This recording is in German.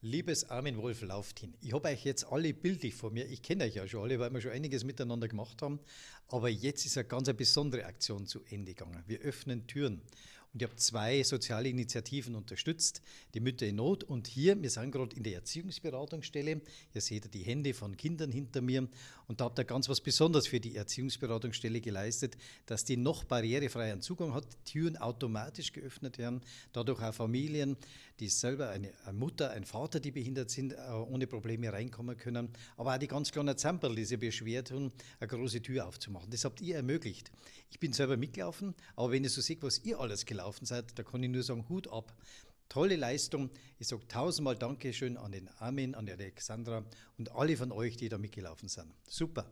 Liebes Armin Wolf lauft hin. ich habe euch jetzt alle bildlich vor mir. Ich kenne euch ja schon alle, weil wir schon einiges miteinander gemacht haben. Aber jetzt ist eine ganz besondere Aktion zu Ende gegangen. Wir öffnen Türen. Und ich habe zwei soziale Initiativen unterstützt, die Mütter in Not. Und hier, wir sind gerade in der Erziehungsberatungsstelle, ihr seht die Hände von Kindern hinter mir. Und da habt ihr ganz was Besonderes für die Erziehungsberatungsstelle geleistet, dass die noch barrierefreien Zugang hat, Türen automatisch geöffnet werden, dadurch auch Familien, die selber eine, Mutter, ein Vater, die behindert sind, äh, ohne Probleme reinkommen können. Aber auch die ganz kleinen Zamperl, die sich beschwert tun, eine große Tür aufzumachen. Das habt ihr ermöglicht. Ich bin selber mitgelaufen, aber wenn ihr so seht, was ihr alles gelaufen auf der Seite, da kann ich nur sagen, Hut ab. Tolle Leistung. Ich sage tausendmal Dankeschön an den Armin, an die Alexandra und alle von euch, die da mitgelaufen sind. Super.